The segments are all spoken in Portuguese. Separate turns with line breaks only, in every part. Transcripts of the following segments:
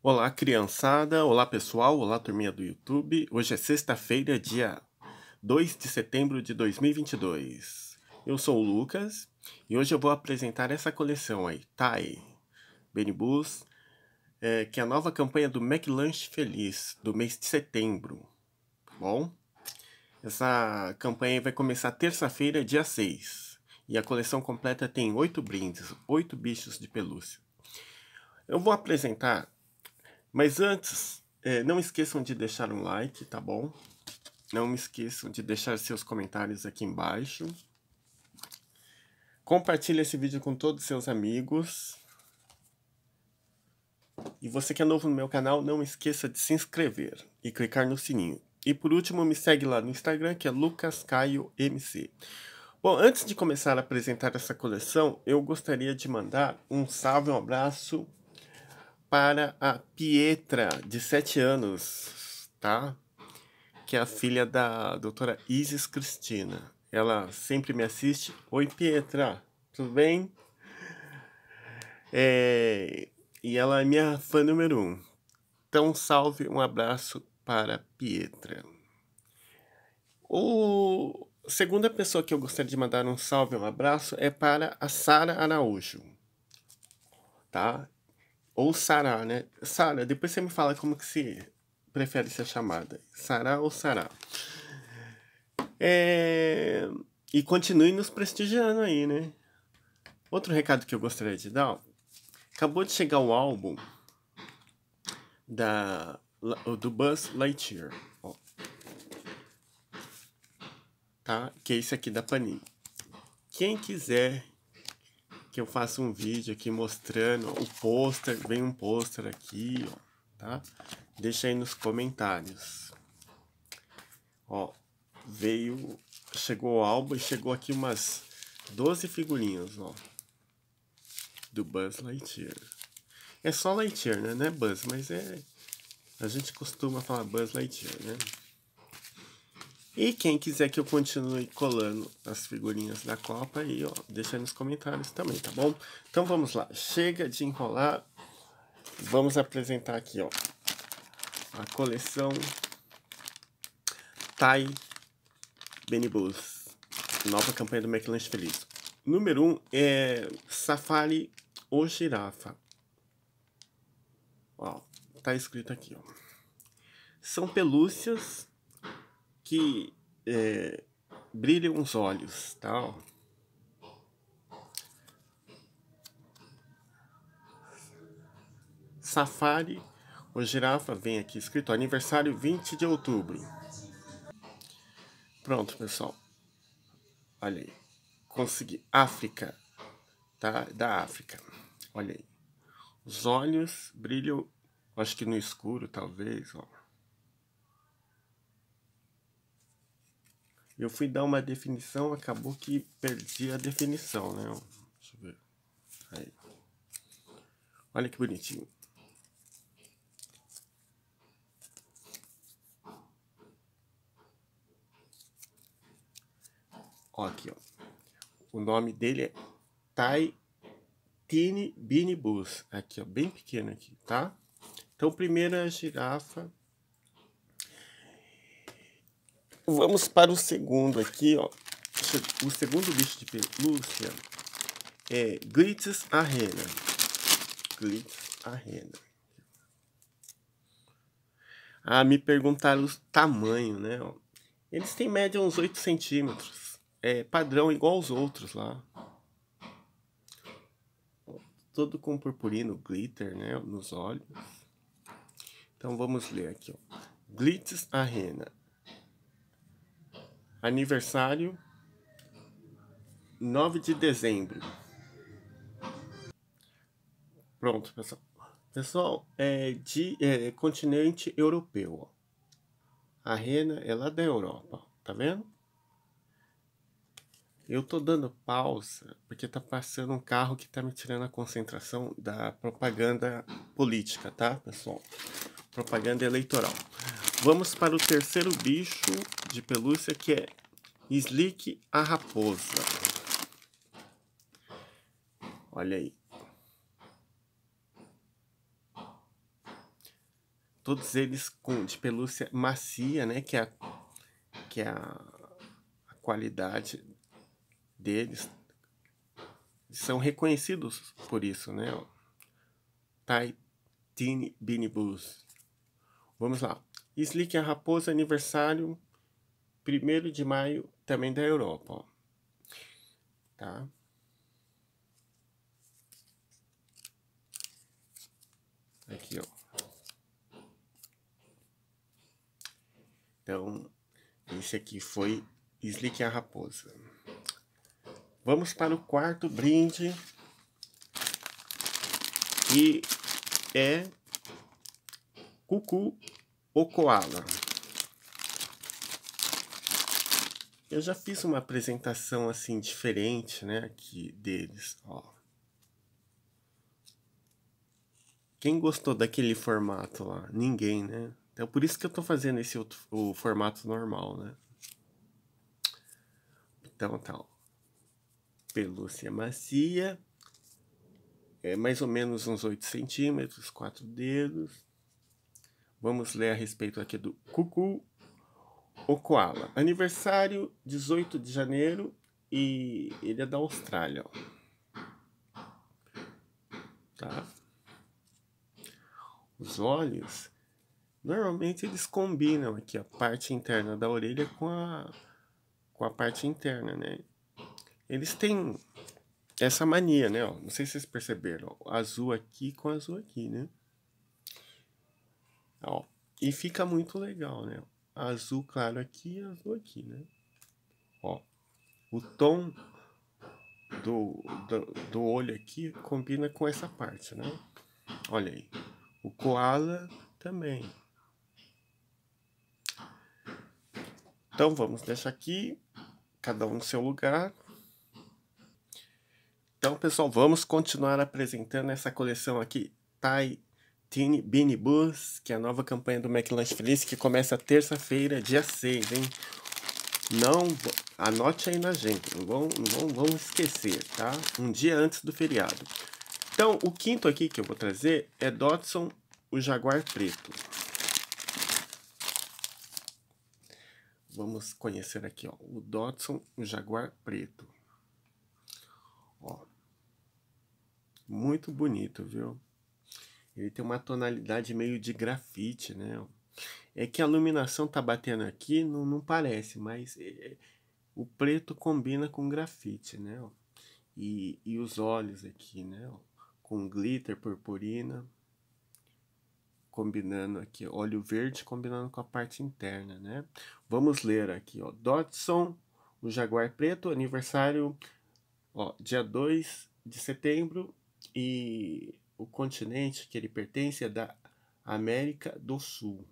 Olá, criançada! Olá, pessoal! Olá, turminha do YouTube! Hoje é sexta-feira, dia 2 de setembro de 2022. Eu sou o Lucas e hoje eu vou apresentar essa coleção aí, TAI, Benibus, é, que é a nova campanha do McLunch Feliz, do mês de setembro, tá bom? Essa campanha vai começar terça-feira, dia 6, e a coleção completa tem 8 brindes, 8 bichos de pelúcia. Eu vou apresentar mas antes, é, não esqueçam de deixar um like, tá bom? Não esqueçam de deixar seus comentários aqui embaixo. Compartilhe esse vídeo com todos os seus amigos. E você que é novo no meu canal, não esqueça de se inscrever e clicar no sininho. E por último, me segue lá no Instagram, que é lucascaiomc. Bom, antes de começar a apresentar essa coleção, eu gostaria de mandar um salve, um abraço para a Pietra, de 7 anos, tá? Que é a filha da doutora Isis Cristina. Ela sempre me assiste. Oi, Pietra, tudo bem? É, e ela é minha fã número um. Então, salve, um abraço para Pietra. O segunda pessoa que eu gostaria de mandar um salve, um abraço, é para a Sara Araújo. Tá? Ou Sará, né? Sara, depois você me fala como que se prefere ser chamada. Sará ou Sará. É... E continue nos prestigiando aí, né? Outro recado que eu gostaria de dar. Acabou de chegar o álbum da, do Buzz Lightyear. Ó. Tá? Que é esse aqui da Panini. Quem quiser que eu faça um vídeo aqui mostrando o pôster, vem um pôster aqui, ó, tá? Deixa aí nos comentários. Ó, veio, chegou o álbum e chegou aqui umas 12 figurinhas, ó, do Buzz Lightyear. É só Lightyear, né? Não é Buzz, mas é... A gente costuma falar Buzz Lightyear, né? E quem quiser que eu continue colando as figurinhas da Copa aí, ó, deixa aí nos comentários também, tá bom? Então vamos lá, chega de enrolar. Vamos apresentar aqui, ó, a coleção Tai Benibus, nova campanha do McLanche Feliz. Número 1 um é Safari ou Girafa. Ó, tá escrito aqui, ó. São pelúcias que é, brilham os olhos, tal. Tá, Safari, o girafa vem aqui escrito aniversário 20 de outubro. Pronto, pessoal. Olha aí. Consegui. África, tá? Da África. Olha aí. Os olhos brilham, acho que no escuro, talvez, ó. Eu fui dar uma definição, acabou que perdi a definição, né? Deixa eu ver. Aí. Olha que bonitinho. Ó, aqui, ó. O nome dele é Tai Tini Beanie Bus. Aqui, ó, bem pequeno aqui, tá? Então, primeiro é a girafa Vamos para o segundo aqui, ó. O segundo bicho de pelúcia é Glitz Arena. Glitz Arena. Ah, me perguntaram o tamanho, né? Eles têm média uns 8 centímetros. É padrão igual aos outros lá. Todo com purpurino, glitter, né? Nos olhos. Então vamos ler aqui, ó. Glitz Arena aniversário 9 de dezembro. Pronto, pessoal. Pessoal, é de é, continente europeu. Ó. A rena é lá da Europa, tá vendo? Eu tô dando pausa porque tá passando um carro que tá me tirando a concentração da propaganda política, tá, pessoal? Propaganda eleitoral. Vamos para o terceiro bicho de pelúcia que é Slick a Raposa. Olha aí. Todos eles com de pelúcia macia, né? Que é a, que é a, a qualidade deles. São reconhecidos por isso, né? Tiny Beanie Blues. Vamos lá. Slick a Raposa Aniversário 1 de maio também da Europa. Ó. Tá? Aqui, ó. Então, esse aqui foi Slick a Raposa. Vamos para o quarto brinde. Que é Cucu ou Koala. Eu já fiz uma apresentação assim diferente, né, aqui deles, ó. Quem gostou daquele formato lá? Ninguém, né? Então por isso que eu tô fazendo esse outro o formato normal, né? Então tal. Tá, Pelúcia macia. É mais ou menos uns 8 centímetros, quatro dedos. Vamos ler a respeito aqui do cucu o Koala. Aniversário 18 de janeiro e ele é da Austrália. Ó. Tá? Os olhos, normalmente eles combinam aqui a parte interna da orelha com a, com a parte interna, né? Eles têm essa mania, né? Ó, não sei se vocês perceberam. Ó, azul aqui com azul aqui, né? Ó, e fica muito legal, né? azul claro aqui e azul aqui, né? Ó, o tom do, do, do olho aqui combina com essa parte, né? Olha aí, o koala também. Então vamos deixar aqui, cada um no seu lugar. Então pessoal, vamos continuar apresentando essa coleção aqui, Tai Tini Beanie Bus, que é a nova campanha do McLanche Feliz, que começa terça-feira, dia 6, hein? Não, anote aí na gente, não vão, não vão, vão esquecer, tá? Um dia antes do feriado. Então, o quinto aqui que eu vou trazer é Dodson, o Jaguar Preto. Vamos conhecer aqui, ó, o Dodson, o Jaguar Preto. Ó, muito bonito, viu? Ele tem uma tonalidade meio de grafite, né? É que a iluminação tá batendo aqui, não, não parece, mas é, é, o preto combina com grafite, né? E, e os olhos aqui, né? Com glitter, purpurina, combinando aqui, óleo verde combinando com a parte interna, né? Vamos ler aqui, ó, Dodson, o Jaguar Preto, aniversário, ó, dia 2 de setembro e o continente que ele pertence é da América do Sul,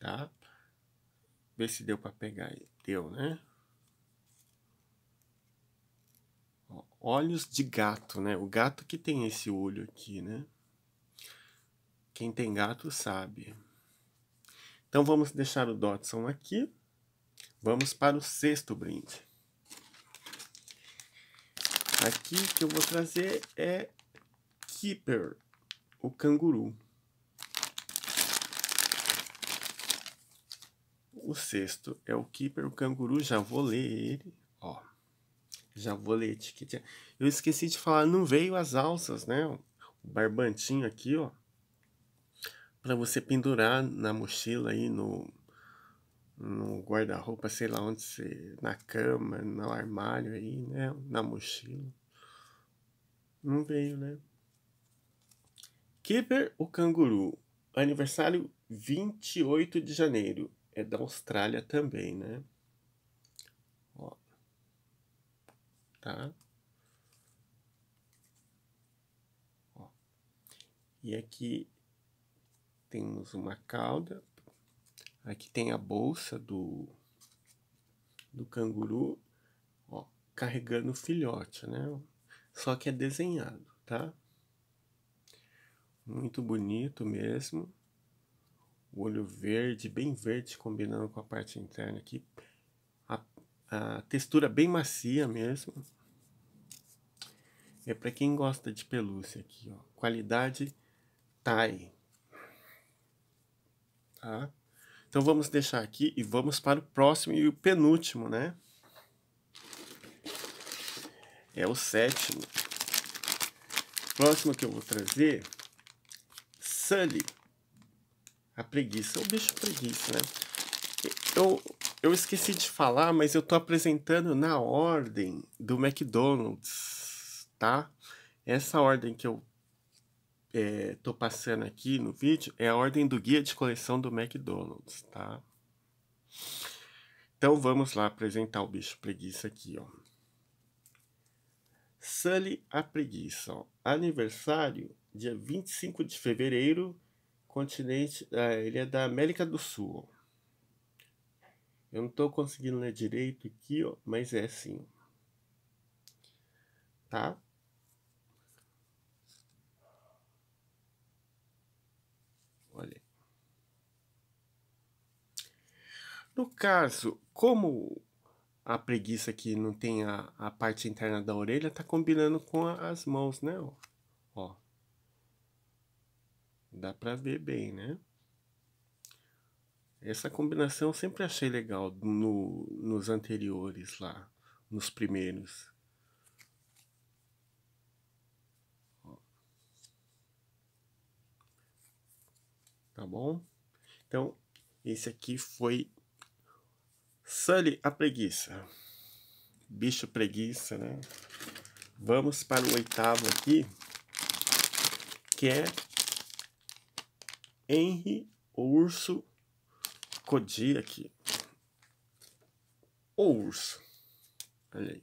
tá? Ver se deu para pegar aí. Deu, né? Ó, olhos de gato, né? O gato que tem esse olho aqui, né? Quem tem gato sabe. Então vamos deixar o Dodson aqui. Vamos para o sexto brinde. Aqui que eu vou trazer é Keeper, o canguru. O sexto é o Keeper, o canguru. Já vou ler ele. Ó, já vou ler etiqueta. Eu esqueci de falar, não veio as alças, né? O barbantinho aqui, ó, para você pendurar na mochila aí no no guarda-roupa, sei lá onde você, na cama, no armário aí, né, na mochila. Não veio, né? Keeper, o canguru. Aniversário 28 de janeiro. É da Austrália também, né? Ó. Tá? Ó. E aqui temos uma cauda. Aqui tem a bolsa do, do canguru, ó, carregando o filhote, né? Só que é desenhado, tá? Muito bonito mesmo. O olho verde, bem verde, combinando com a parte interna aqui. A, a textura bem macia mesmo. É para quem gosta de pelúcia aqui, ó. Qualidade Thai. Tá? Então vamos deixar aqui e vamos para o próximo e o penúltimo, né? É o sétimo. O próximo que eu vou trazer Sully. A preguiça. O bicho preguiça, né? Eu, eu esqueci de falar, mas eu tô apresentando na ordem do McDonald's, tá? Essa ordem que eu é, tô passando aqui no vídeo é a ordem do guia de coleção do McDonald's, tá? Então vamos lá apresentar o bicho preguiça aqui, ó. Sully a preguiça, ó. Aniversário dia 25 de fevereiro, continente. Ah, ele é da América do Sul. Eu não estou conseguindo ler direito aqui, ó, mas é assim. Tá? Olha. No caso, como a preguiça aqui não tem a, a parte interna da orelha, tá combinando com a, as mãos, né? Ó. ó. Dá para ver bem, né? Essa combinação eu sempre achei legal no, nos anteriores lá, nos primeiros. Tá bom? Então, esse aqui foi Sully a preguiça. Bicho preguiça, né? Vamos para o oitavo aqui, que é Henry Urso Kodiak. Ou urso. Olha aí.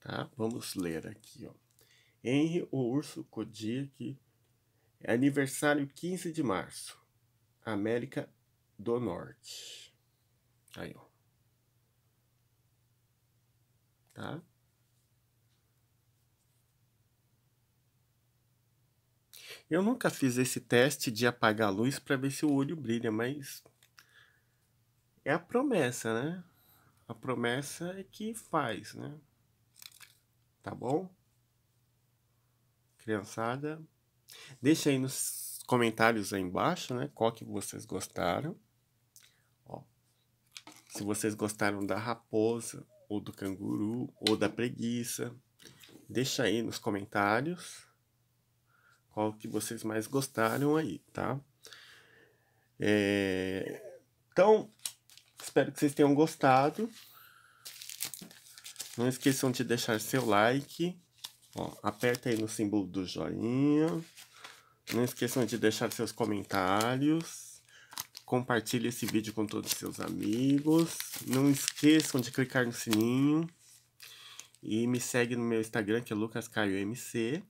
Tá? Vamos ler aqui, ó. Henry, o urso Kodiak, é aniversário 15 de março. América do Norte. Aí, ó. Tá? Eu nunca fiz esse teste de apagar a luz para ver se o olho brilha, mas é a promessa, né? A promessa é que faz, né? Tá bom? Criançada, deixa aí nos comentários aí embaixo, né? Qual que vocês gostaram. Ó, se vocês gostaram da raposa, ou do canguru, ou da preguiça. Deixa aí nos comentários qual que vocês mais gostaram aí, tá? É... Então, espero que vocês tenham gostado. Não esqueçam de deixar seu like. Ó, aperta aí no símbolo do joinha. Não esqueçam de deixar seus comentários. Compartilhe esse vídeo com todos os seus amigos. Não esqueçam de clicar no sininho. E me segue no meu Instagram, que é lucascaiomc.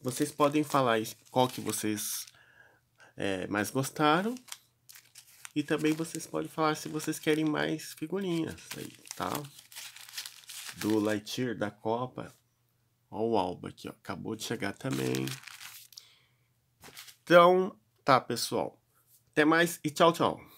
Vocês podem falar qual que vocês é, mais gostaram. E também vocês podem falar se vocês querem mais figurinhas aí, tá? Do Lightyear, da Copa. Ó o Alba aqui, ó. Acabou de chegar também. Então, tá, pessoal. Até mais e tchau, tchau.